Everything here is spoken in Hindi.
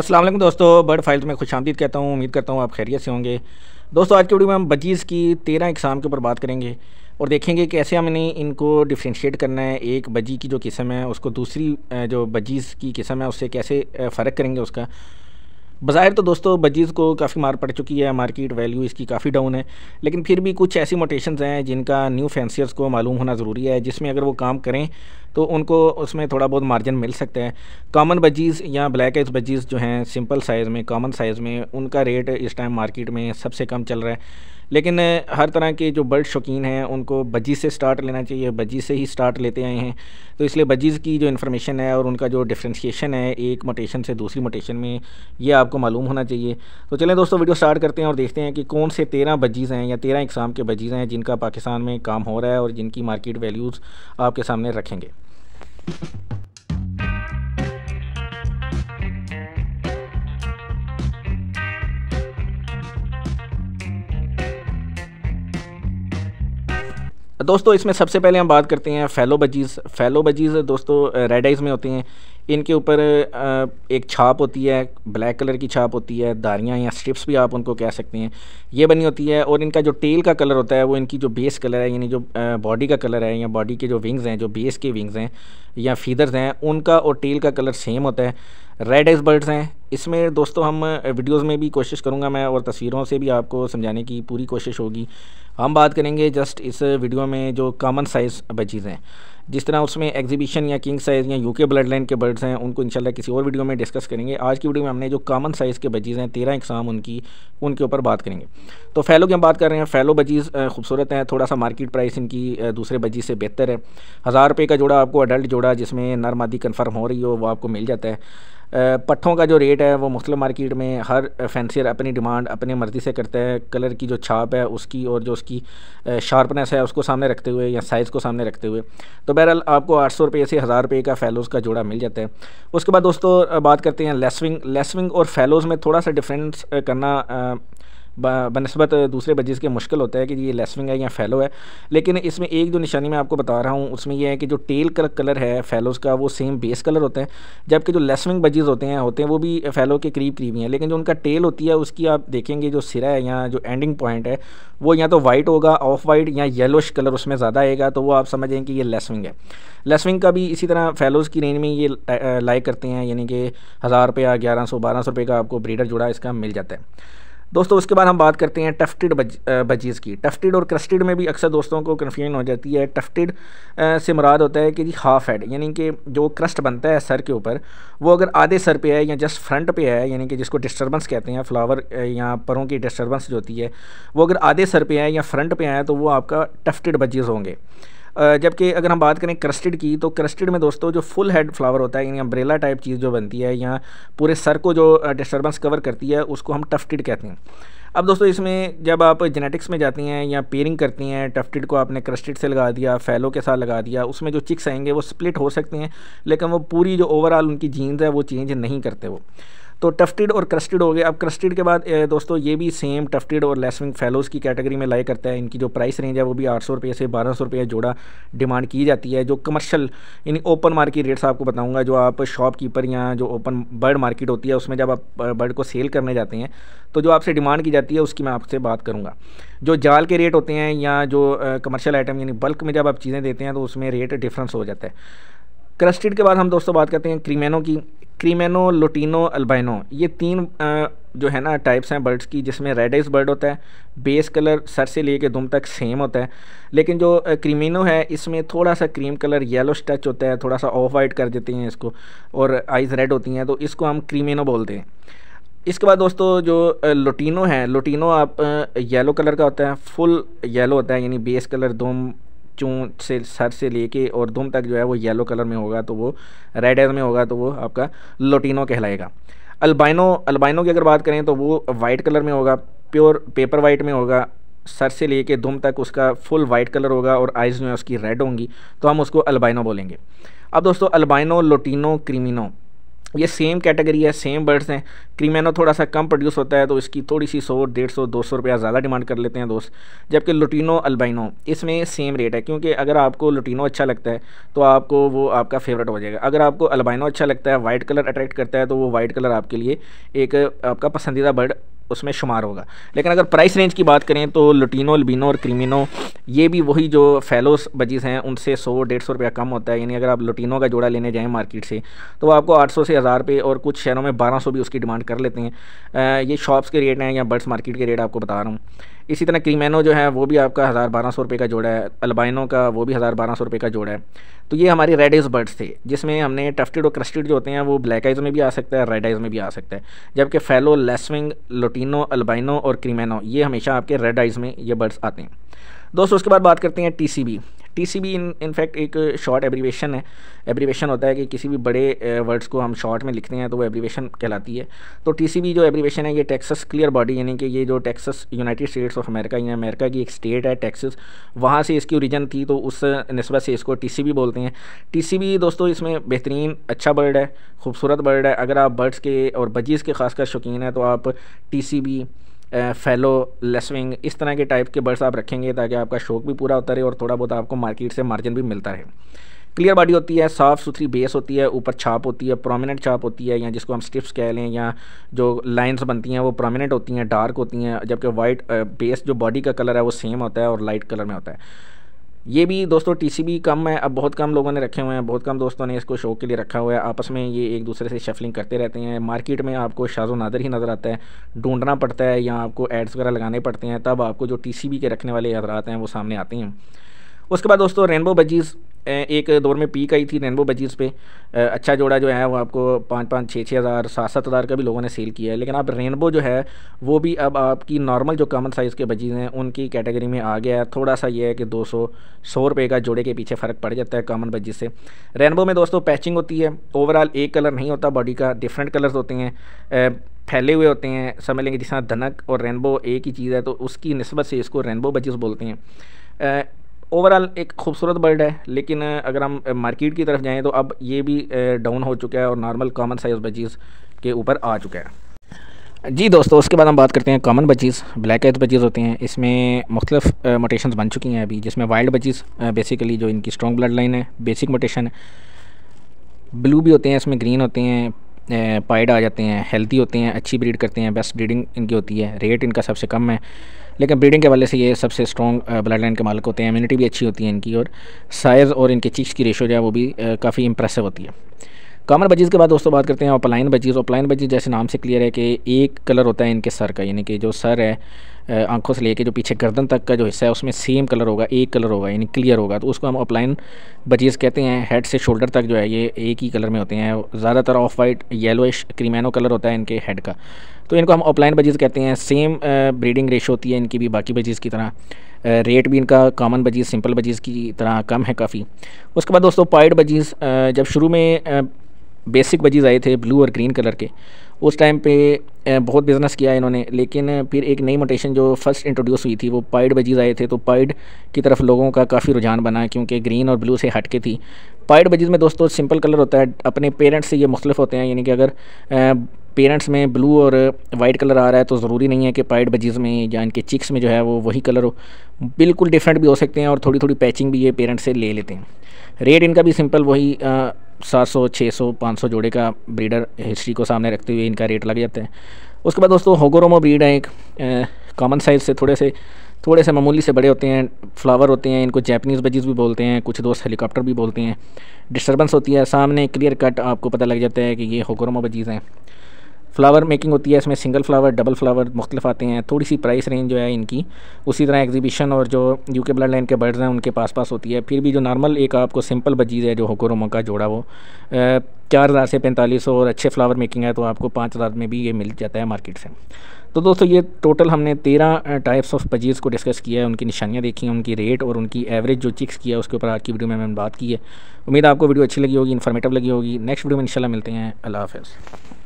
असलम दोस्तों बर्ड फाइल्स तो में खुश आमदीद कहता हूँ उम्मीद करता हूँ आप खैरियत से होंगे दोस्तों आज की वीडियो में हम बजीज़ की तेरह इकसाम के ऊपर बात करेंगे और देखेंगे कैसे हमने इनको डिफ्रेंशिएट करना है एक बजी की जो किस्म है उसको दूसरी जो बजीज़ की किस्म है उससे कैसे फ़र्क करेंगे उसका बाहर तो दोस्तों बजीज़ को काफ़ी मार पड़ चुकी है मार्केट वैल्यू इसकी काफ़ी डाउन है लेकिन फिर भी कुछ ऐसी मोटेशन हैं जिनका न्यू फैंसियर्स को मालूम होना ज़रूरी है जिसमें अगर वो काम करें तो उनको उसमें थोड़ा बहुत मार्जिन मिल सकता है कॉमन बजीज़ या ब्लैक एज बजीज़ जो हैं सिंपल साइज़ में कॉमन साइज़ में उनका रेट इस टाइम मार्केट में सबसे कम चल रहा है लेकिन हर तरह के जो बर्ड शौकीन हैं उनको बजी से स्टार्ट लेना चाहिए बजी से ही स्टार्ट लेते आए हैं तो इसलिए बजीज़ की जो इन्फॉर्मेशन है और उनका जो डिफ्रेंशिएशन है एक मोटेशन से दूसरी मोटेशन में ये आपको मालूम होना चाहिए तो चलें दोस्तों वीडियो स्टार्ट करते हैं और देखते हैं कि कौन से तेरह बजीज़ हैं या तेरह इकसाम के बजीज़ हैं जिनका पाकिस्तान में काम हो रहा है और जिनकी मार्केट वैल्यूज़ आपके सामने रखेंगे दोस्तों इसमें सबसे पहले हम बात करते हैं फैलो बजीज़ फैलो बजीज़ दोस्तों रेड आइज़ में होती हैं इनके ऊपर एक छाप होती है ब्लैक कलर की छाप होती है दारियाँ या स्ट्रिप्स भी आप उनको कह सकते हैं ये बनी होती है और इनका जो टेल का कलर होता है वो इनकी जो बेस कलर है यानी जो बॉडी का कलर है या बॉडी के जो विंग्स हैं जो बेस के विंग्स हैं या फीदर्स हैं उनका और टेल का कलर सेम होता है रेड एस बर्ड्स हैं इसमें दोस्तों हम वीडियोज़ में भी कोशिश करूँगा मैं और तस्वीरों से भी आपको समझाने की पूरी कोशिश होगी हम बात करेंगे जस्ट इस वीडियो में जो कॉमन साइज़ बचीज़ हैं जिस तरह उसमें एग्जीबिशन या किंग साइज़ या यूके ब्लड लाइन के बर्ड्स हैं उनको इंशाल्लाह किसी और वीडियो में डिस्कस करेंगे आज की वीडियो में हमने जो कॉमन साइज़ के बजीज़ हैं तेरह इकसाम उनकी उनके ऊपर बात करेंगे तो फैलो की हम बात कर रहे हैं फैलो बजीज़ खूबसूरत हैं थोड़ा सा मार्केट प्राइस इनकी दूसरे बजीज़ से बेहतर है हज़ार रुपये का जोड़ा आपको अडल्ट जोड़ा जिसमें नर मादी कन्फर्म हो रही हो वो आपको मिल जाता है पट्ठों का जो रेट है वो मुस्लिम मार्केट में हर फैंसियर अपनी डिमांड अपनी मर्ज़ी से करते हैं कलर की जो छाप है उसकी और जो उसकी शार्पनेस है उसको सामने रखते हुए या साइज़ को सामने रखते हुए तो बहरहाल आपको आठ सौ रुपये से हज़ार रुपये का फ़ैलोज़ का जोड़ा मिल जाता है उसके बाद दोस्तों बात करते हैं लेसविंग लेसविंग और फ़ैलोज़ में थोड़ा सा डिफ्रेंस करना बनस्बत दूसरे बजेस के मुश्किल होता है कि ये लेसविंग है या फैलो है लेकिन इसमें एक जो निशानी मैं आपको बता रहा हूँ उसमें यह है कि जो टेल का कलर है फैलोज़ का वो सेम बेस कलर होता है जबकि जो लेसविंग बजेज होते हैं होते हैं वो भी फैलो के करीब करीब ही हैं लेकिन जो उनका टेल होती है उसकी आप देखेंगे जो सिरा है या जो एंडिंग पॉइंट है वो या तो वाइट होगा ऑफ वाइट या येलोश कलर उसमें ज़्यादा आएगा तो वो आप समझें कि ये लेसविंग है लेसविंग का भी इसी तरह फैलोज़ की रेंज में ये लाइक करते हैं यानी कि हज़ार रुपया ग्यारह सौ बारह सौ रुपये का आपको ब्रीडर जुड़ा इसका मिल जाता है दोस्तों उसके बाद हम बात करते हैं टफ्टिड बज, बजीज़ की टफ्टिड और क्रस्टिड में भी अक्सर दोस्तों को कन्फ्यूजन हो जाती है टफ्टिड से मुराद होता है कि जी हाफ हेड यानी कि जो क्रस्ट बनता है सर के ऊपर वो अगर आधे सर पे है या जस्ट फ्रंट पे है यानी कि जिसको डिस्टर्बेंस कहते हैं फ्लावर या परों की डिस्टर्बेंस जो होती है वो अगर आधे सर पर है या फ्रंट पर आए तो वो आपका टफ्टिड बजीज़ होंगे जबकि अगर हम बात करें क्रस्टेड की तो क्रस्टेड में दोस्तों जो फुल हेड फ्लावर होता है यानी अम्ब्रेला टाइप चीज़ जो बनती है या पूरे सर को जो डिस्टर्बेंस कवर करती है उसको हम टफ्टिड कहते हैं अब दोस्तों इसमें जब आप जेनेटिक्स में जाती हैं या पेयरिंग करती हैं टफ्टिड को आपने क्रस्टेड से लगा दिया फैलो के साथ लगा दिया उसमें जो चिक्स आएंगे वो स्प्लिट हो सकते हैं लेकिन वो पूरी जो ओवरऑल उनकी जीन्स है वो चेंज नहीं करते वो तो टफ्टिड और क्रस्टिड हो गया अब क्रस्टिड के बाद दोस्तों ये भी सेम टफ्टिड और लेसविंग फेलोज़ की कैटेगरी में लाए करता है इनकी जो प्राइस रेंज है वो भी आठ सौ रुपये से बारह सौ रुपये जोड़ा डिमांड की जाती है जो कमर्शल यानी ओपन मार्केट रेट्स आपको बताऊँगा जो आप शॉपकीपर या जो ओपन बर्ड मार्केट होती है उसमें जब आप बर्ड को सेल करने जाते हैं तो जो आपसे डिमांड की जाती है उसकी मैं आपसे बात करूँगा जो जाल के रेट होते हैं या जो कमर्शल आइटम यानी बल्क में जब आप चीज़ें देते हैं तो उसमें रेट डिफरेंस हो जाता है क्रस्टिड के बाद हम दोस्तों बात करते हैं क्रीमेनो की क्रीमेनो लोटिनो अल्बाइनो ये तीन आ, जो है ना टाइप्स हैं बर्ड्स की जिसमें रेड आइज बर्ड होता है बेस कलर सर से लेके दुम तक सेम होता है लेकिन जो क्रीमिनो है इसमें थोड़ा सा क्रीम कलर येलो स्टच होता है थोड़ा सा ऑफ वाइट कर देते हैं इसको और आइज़ रेड होती हैं तो इसको हम क्रीमिनो बोलते हैं इसके बाद दोस्तों जो लोटिनो है लोटिनो आप येलो कलर का होता है फुल येलो होता है यानी बेस कलर दुम चूँच से सर से लेके और दुम तक जो है वो येलो कलर में होगा तो वो रेड एयर में होगा तो वो आपका लोटिनो कहलाएगा अल्बाइनो अल्बाइनो की अगर बात करें तो वो वाइट कलर में होगा प्योर पेपर वाइट में होगा सर से लेके दुम तक उसका फुल वाइट कलर होगा और आइज़ जो है उसकी रेड होंगी तो हम उसको अल्बाइनो बोलेंगे अब दोस्तों अल्बाइनो लोटिनो क्रीमिनो ये सेम कैटेगरी है सेम बर्ड्स हैं क्रीमेनो थोड़ा सा कम प्रोड्यूस होता है तो इसकी थोड़ी सी सौ डेढ़ सौ दो सौ रुपया ज़्यादा डिमांड कर लेते हैं दोस्त जबकि लुटिनो अल्बाइनो इसमें सेम रेट है क्योंकि अगर आपको लुटीनो अच्छा लगता है तो आपको वो आपका फेवरेट हो जाएगा अगर आपको अल्बाइनो अच्छा लगता है वाइट कलर अट्रैक्ट करता है तो वो वाइट कलर आपके लिए एक आपका पसंदीदा बर्ड उसमें शुमार होगा लेकिन अगर प्राइस रेंज की बात करें तो लुटिनो लबीनो और क्रीमिनो ये भी वही जो फेलोस बजीज़ हैं उनसे सौ डेढ़ सौ रुपया कम होता है यानी अगर आप लुटिनो का जोड़ा लेने जाएँ मार्केट से तो आपको आठ सौ से हज़ार रुपये और कुछ शहरों में बारह सौ भी उसकी डिमांड कर लेते हैं ये शॉप्स के रेट हैं या बर्ड्स मार्केट के रेट आपको बता रहा हूँ इसी तरह क्रीमेनो जो है वो भी आपका हज़ार बारह सौ रुपये का जोड़ा है अल्बाइनो का वो भी हज़ार बारह सौ रुपये का जोड़ा है तो ये हमारी रेड आइज़ बर्ड्स थे जिसमें हमने टफ्टेड और क्रस्टेड जो होते हैं वो ब्लैक आइज़ में भी आ सकता है रेड आइज़ में भी आ सकता है जबकि फैलो लेसविंग लोटिनो अल्बाइनो और क्रीमेनो ये हमेशा आपके रेड आइज़ में ये बर्ड्स आते हैं दोस्तों उसके बाद बात करते हैं T T C B in in fact एक शॉर्ट एब्रीवेशन है एब्रीवेशन होता है कि किसी भी बड़े वर्ड्स को हम शॉर्ट में लिखते हैं तो वो एब्रीवेशन कहलाती है तो टी सी बी जो एब्रीवेशन है ये टेक्सस क्लियर बॉडी यानी कि ये जो Texas United States of America या अमेरिका की एक स्टेट है टेक्सस वहाँ से इसकी ओरिजन थी तो उस नस्बत से इसको टी सी बी बोलते हैं टी सी बी दोस्तों इसमें बेहतरीन अच्छा बर्ड है खूबसूरत बर्ड है अगर आप बर्ड्स के और बजीज़ के खासकर शौकीन है तो आप T C B fallow lacewing इस तरह के टाइप के बर्ड्स आप रखेंगे ताकि आपका शौक भी पूरा होता रहे और थोड़ा बहुत आपको मार्केट से मार्जिन भी मिलता रहे क्लियर बॉडी होती है साफ़ सुथरी बेस होती है ऊपर छाप होती है प्रोमिनेंट छाप होती है या जिसको हम स्टिप्स कह लें या जो लाइंस बनती हैं वो प्रोमिनेंट होती हैं डार्क होती हैं जबकि वाइट बेस जो बॉडी का कलर है वो सेम होता है और लाइट कलर में होता है ये भी दोस्तों टीसीबी कम है अब बहुत कम लोगों ने रखे हुए हैं बहुत कम दोस्तों ने इसको शो के लिए रखा हुआ है आपस में ये एक दूसरे से शफलिंग करते रहते हैं मार्केट में आपको शाजो नादर ही नज़र आता है ढूंढना पड़ता है या आपको एड्स वगैरह लगाने पड़ते हैं तब आपको जो टीसीबी के रखने वाले हजरात हैं वो सामने आते हैं उसके बाद दोस्तों रेनबो बजीज़ एक दौर में पीक आई थी रेनबो बजीज़ पे अच्छा जोड़ा जो है वो आपको पाँच पाँच छः छः हज़ार सात सात हज़ार का भी लोगों ने सेल किया है लेकिन अब रेनबो जो है वो भी अब आपकी नॉर्मल जो कॉमन साइज़ के बजीज़ हैं उनकी कैटेगरी में आ गया है थोड़ा सा ये है कि दो सौ सौ रुपये का जोड़े के पीछे फ़र्क पड़ जाता है कॉमन बजीज़ से रेनबो में दोस्तों पैचिंग होती है ओवरऑल एक कलर नहीं होता बॉडी का डिफरेंट कलर्स होते हैं फैले हुए होते हैं समझ लेंगे जिस तरह धनक और रेनबो एक ही चीज़ है तो उसकी नस्बत से इसको रेनबो बजीज़ बोलते हैं ओवरऑल एक खूबसूरत बर्ड है लेकिन अगर हम मार्केट की तरफ जाएँ तो अब ये भी डाउन हो चुका है और नॉर्मल कॉमन साइज़ बजीज़ के ऊपर आ चुका है जी दोस्तों उसके बाद हम बात करते हैं common budgies black edge budgies होती हैं इसमें मुख्तफ मोटेशन बन चुकी हैं अभी जिसमें वाइल्ड बजीज़ बेसिकली जो इनकी स्ट्रॉन्ग ब्लड लाइन है बेसिक मोटेशन है ब्लू भी होते हैं इसमें ग्रीन होते हैं पाइड आ जाते हैं हेल्दी होते हैं अच्छी ब्रीड करते हैं बेस्ट ब्रीडिंग इनकी होती है रेट इनका सबसे कम है लेकिन ब्रीडिंग के हवाले से ये सबसे स्ट्रॉन्ग ब्लड लाइन के मालिक होते हैं इम्यूनिटी भी अच्छी होती है इनकी और साइज़ और इनके चीज़ की रेशो जो है वो भी काफ़ी इंप्रेसिव होती है कॉमन बजीज़ के बाद दोस्तों बात करते हैं ऑपलाइन बजीज़ ऑपलाइन बजीज़ जैसे नाम से क्लियर है कि एक कलर होता है इनके सर का यानी कि जो सर है आंखों से लेके जो पीछे गर्दन तक का जो हिस्सा है उसमें सेम कलर होगा एक कलर होगा यानी क्लियर होगा तो उसको हम अपलाइन बजीज कहते हैं हेड से शोल्डर तक जो है ये एक ही कलर में होते हैं ज़्यादातर off white yellowish creamino colour होता है इनके हेड का तो इनको हम अपलाइन बजीज कहते हैं सेम ब्रीडिंग रेश होती है इनकी भी बाकी बजीज़ की तरह रेट भी इनका कॉमन बजीज़ सिंपल बजीज़ की तरह कम है काफ़ी उसके बाद दोस्तों पाइड बजीज़ जब शुरू में बेसिक बजीज़ आए थे ब्लू और ग्रीन कलर के उस टाइम पे बहुत बिज़नेस किया इन्होंने लेकिन फिर एक नई मोटेशन जो फर्स्ट इंट्रोड्यूस हुई थी वो पाइड बजीज आए थे तो पाइड की तरफ लोगों का काफ़ी रुझान बना क्योंकि ग्रीन और ब्लू से हट के थी पाइड बजीज में दोस्तों सिंपल कलर होता है अपने पेरेंट्स से ये मुख्तलिफ होते हैं यानी कि अगर पेरेंट्स में ब्लू और वाइट कलर आ रहा है तो ज़रूरी नहीं है कि पाइड बजीज़ में या इनके चिक्स में जो है वो वही कलर हो बिल्कुल डिफरेंट भी हो सकते हैं और थोड़ी थोड़ी पैचिंग भी ये पेरेंट्स से ले लेते हैं रेट इनका भी सिंपल वही सात सौ छः सौ पाँच सौ जोड़े का ब्रीडर हिस्ट्री को सामने रखते हुए इनका रेट लग जाता है उसके बाद दोस्तों होगोरोमो ब्रीड है एक कॉमन साइज़ से थोड़े से थोड़े से मामूली से बड़े होते हैं फ्लावर होते हैं इनको जैपनीज़ बजीज़ भी बोलते हैं कुछ दोस्त हेलीकॉप्टर भी बोलते हैं डिस्टर्बेंस होती है सामने क्लियर कट आपको पता लग जाता है कि ये होगोरोमो बजीज़ हैं फ्लावर मेकिंग होती है इसमें सिंगल फ्लावर डबल फ्लावर मुख्तलिफ आते हैं थोड़ी सी प्राइस रेंज जो है इनकी उसी तरह एग्जीबिशन और जो यू के ब्लड लाइन के बर्ड्स हैं उनके पास पास होती है फिर भी जो नॉर्मल एक आपको सिंपल बजीज़ है जो होकोरोमो का जोड़ा वो चार हज़ार से पैंतालीस और अच्छे फ्लावर मेकिंग है तो आपको पाँच हज़ार में भी ये मिल जाता है मार्केट से तो दोस्तों ये टोटल हमने तेरह टाइप्स ऑफ बजीज़ को डिस्कस किया है उनकी निशानियाँ देखी हैं उनकी रेट और उनकी एवरेज जो चिक्स किया है उसके ऊपर आज की वीडियो में मैंने बात की है उम्मीद आपको वीडियो अच्छी लगी होगी इन्फॉर्मेटिव लगी होगी नेक्स्ट वीडियो में इंशाल्लाह मिलते हैं अल्लाह हाफ़